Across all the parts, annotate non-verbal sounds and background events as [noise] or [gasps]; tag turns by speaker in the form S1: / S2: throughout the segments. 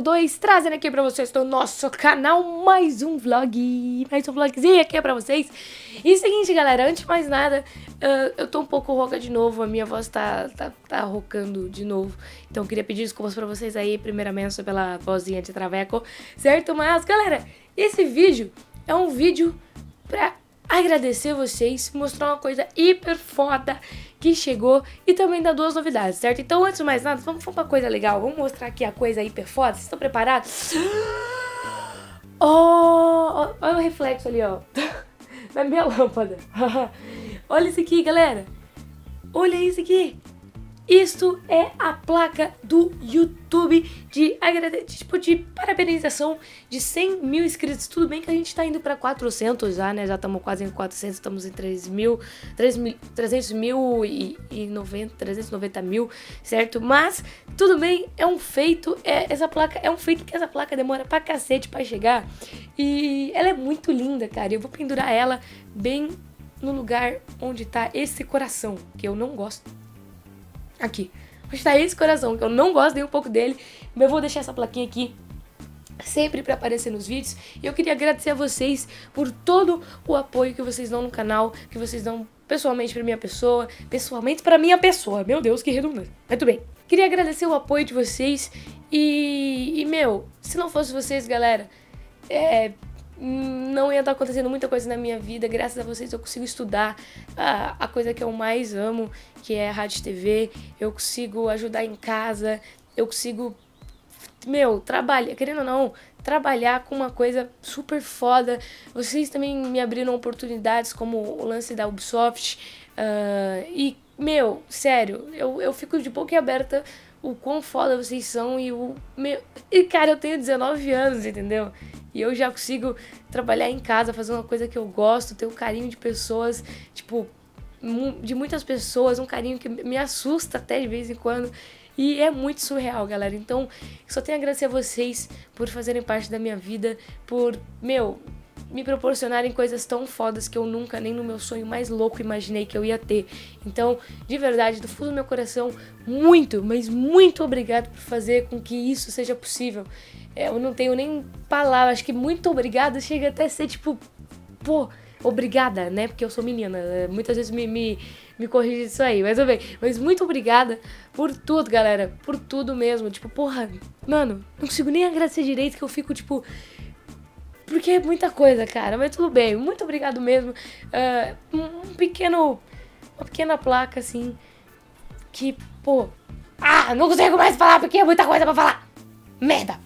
S1: 02, trazendo aqui pra vocês do nosso canal mais um vlog, mais um vlogzinho aqui pra vocês. E seguinte, galera, antes de mais nada, uh, eu tô um pouco rouca de novo, a minha voz tá, tá, tá rocando de novo. Então queria pedir desculpas pra vocês aí, primeiramente pela vozinha de traveco, certo? Mas, galera, esse vídeo é um vídeo pra agradecer vocês, mostrar uma coisa hiper foda que chegou e também dar duas novidades, certo? Então, antes de mais nada, vamos falar uma coisa legal. Vamos mostrar aqui a coisa hiper foda. Vocês estão preparados? Oh, [gasps] olha o reflexo ali, ó. [laughs] Na minha lâmpada. [laughs] olha isso aqui, galera. Olha isso aqui. Isto é a placa do YouTube de, agrade... tipo, de parabenização de 100 mil inscritos. Tudo bem que a gente tá indo pra 400 já, né? Já estamos quase em 400, estamos em 3 mil, 3 mil, 300 mil e, e 90, 390 mil, certo? Mas tudo bem, é um feito. É, essa placa é um feito que essa placa demora pra cacete pra chegar. E ela é muito linda, cara. Eu vou pendurar ela bem no lugar onde tá esse coração, que eu não gosto Aqui. Onde tá esse coração, que eu não gosto nem um pouco dele. Mas eu vou deixar essa plaquinha aqui sempre para aparecer nos vídeos. E eu queria agradecer a vocês por todo o apoio que vocês dão no canal, que vocês dão pessoalmente para minha pessoa, pessoalmente para minha pessoa. Meu Deus, que redundância. Mas tudo bem. Queria agradecer o apoio de vocês e, e meu, se não fosse vocês, galera, é, não ia estar acontecendo muita coisa na minha vida. Graças a vocês eu consigo estudar a, a coisa que eu mais amo, que é a rádio e TV. Eu consigo ajudar em casa, eu consigo meu, trabalhar, querendo ou não, trabalhar com uma coisa super foda. Vocês também me abriram oportunidades como o lance da Ubisoft. Uh, e, meu, sério, eu, eu fico de boca aberta o quão foda vocês são e o. Meu, e, cara, eu tenho 19 anos, entendeu? e eu já consigo trabalhar em casa, fazer uma coisa que eu gosto, ter um carinho de pessoas, tipo, de muitas pessoas, um carinho que me assusta até de vez em quando. E é muito surreal, galera. Então, só tenho a agradecer a vocês por fazerem parte da minha vida, por, meu, me proporcionarem coisas tão fodas que eu nunca, nem no meu sonho mais louco, imaginei que eu ia ter. Então, de verdade, do fundo do meu coração, muito, mas muito obrigado por fazer com que isso seja possível. É, eu não tenho nem palavra. Acho que muito obrigada chega até a ser tipo, pô, obrigada, né? Porque eu sou menina. É, muitas vezes me, me, me corrige isso aí, mas tudo bem. Mas muito obrigada por tudo, galera. Por tudo mesmo. Tipo, porra, mano, não consigo nem agradecer direito que eu fico, tipo. Porque é muita coisa, cara. Mas tudo bem. Muito obrigado mesmo. Uh, um pequeno. Uma pequena placa, assim. Que, pô. Ah, não consigo mais falar porque é muita coisa pra falar. Merda!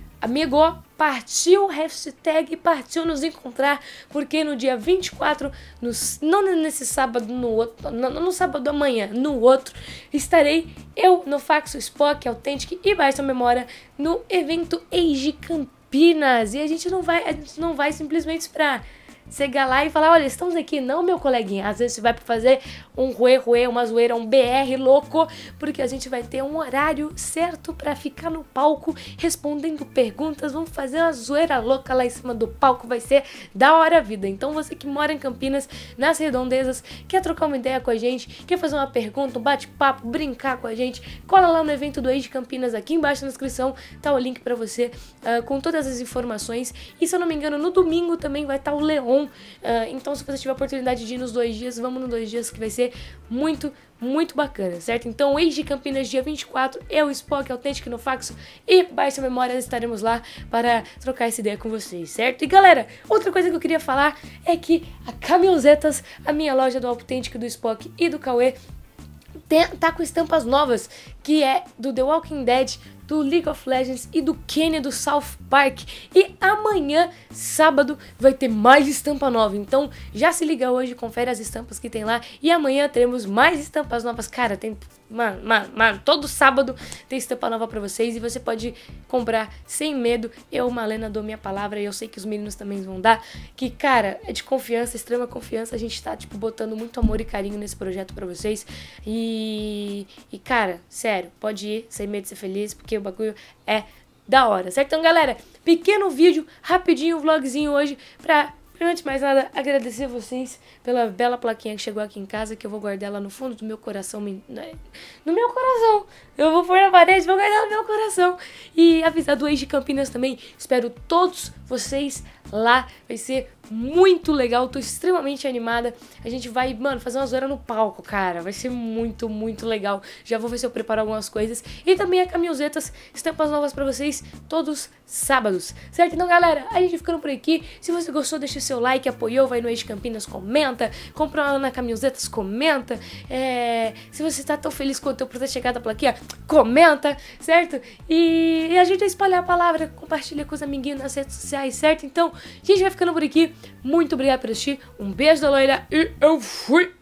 S1: Amigo, partiu hashtag partiu nos encontrar, porque no dia 24, no, não nesse sábado, no outro, não, no sábado amanhã, no outro, estarei eu no Faxo Spock, Authentic e Baixa Memória no evento Age Campinas. E a gente não vai, a gente não vai simplesmente esperar chegar lá e falar, olha, estamos aqui, não, meu coleguinha. Às vezes você vai fazer um ruê-ruê, uma zoeira, um BR louco, porque a gente vai ter um horário certo para ficar no palco respondendo perguntas, vamos fazer uma zoeira louca lá em cima do palco, vai ser da hora a vida. Então você que mora em Campinas, nas redondezas, quer trocar uma ideia com a gente, quer fazer uma pergunta, um bate-papo, brincar com a gente, cola lá no evento do Age Campinas, aqui embaixo na descrição tá o link para você uh, com todas as informações. E se eu não me engano, no domingo também vai estar tá o Leon bom. Uh, então, se você tiver a oportunidade de ir nos dois dias, vamos nos dois dias que vai ser muito, muito bacana, certo? Então, Age de Campinas, dia 24, eu, Spock, Autêntico no Faxo e Baixa memória estaremos lá para trocar essa ideia com vocês, certo? E galera, outra coisa que eu queria falar é que a Camisetas, a minha loja do Autêntico, do Spock e do Cauê, tá com estampas novas, que é do The Walking Dead, do League of Legends e do Kenya do South Park. E amanhã, sábado, vai ter mais estampa nova. Então já se liga hoje, confere as estampas que tem lá. E amanhã teremos mais estampas novas. Cara, tem. Mano, mano, mano, todo sábado tem estampa nova para vocês e você pode comprar sem medo. Eu, Malena, dou minha palavra e eu sei que os meninos também vão dar. Que, cara, é de confiança, extrema confiança. A gente tá, tipo, botando muito amor e carinho nesse projeto para vocês. E. E, cara, sério, pode ir sem medo de ser feliz, porque o bagulho é da hora, certo? Então, galera, pequeno vídeo, rapidinho, vlogzinho hoje pra antes de mais nada, agradecer vocês pela bela plaquinha que chegou aqui em casa, que eu vou guardar lá no fundo do meu coração. Né, no meu coração! Eu vou pôr na parede, vou guardar no meu coração. E avisar do ex de Campinas também. Espero todos vocês lá. Vai ser muito legal, tô extremamente animada. A gente vai, mano, fazer uma zoeira no palco, cara. Vai ser muito, muito legal. Já vou ver se eu preparo algumas coisas. E também a camisetas, estampas novas para vocês todos sábados. Certo? Então, galera, a gente ficando por aqui. Se você gostou, deixa o seu like, apoiou, vai no Eixo Campinas, comenta. Comprou uma na camisetas, comenta. É... Se você tá tão feliz com o teu processo chegada pela aqui, comenta, certo? E... e a gente vai espalhar a palavra, compartilha com os amiguinhos nas redes sociais, certo? Então, Gente, vai ficando por aqui. Muito obrigada por assistir. Um beijo da loira e eu fui!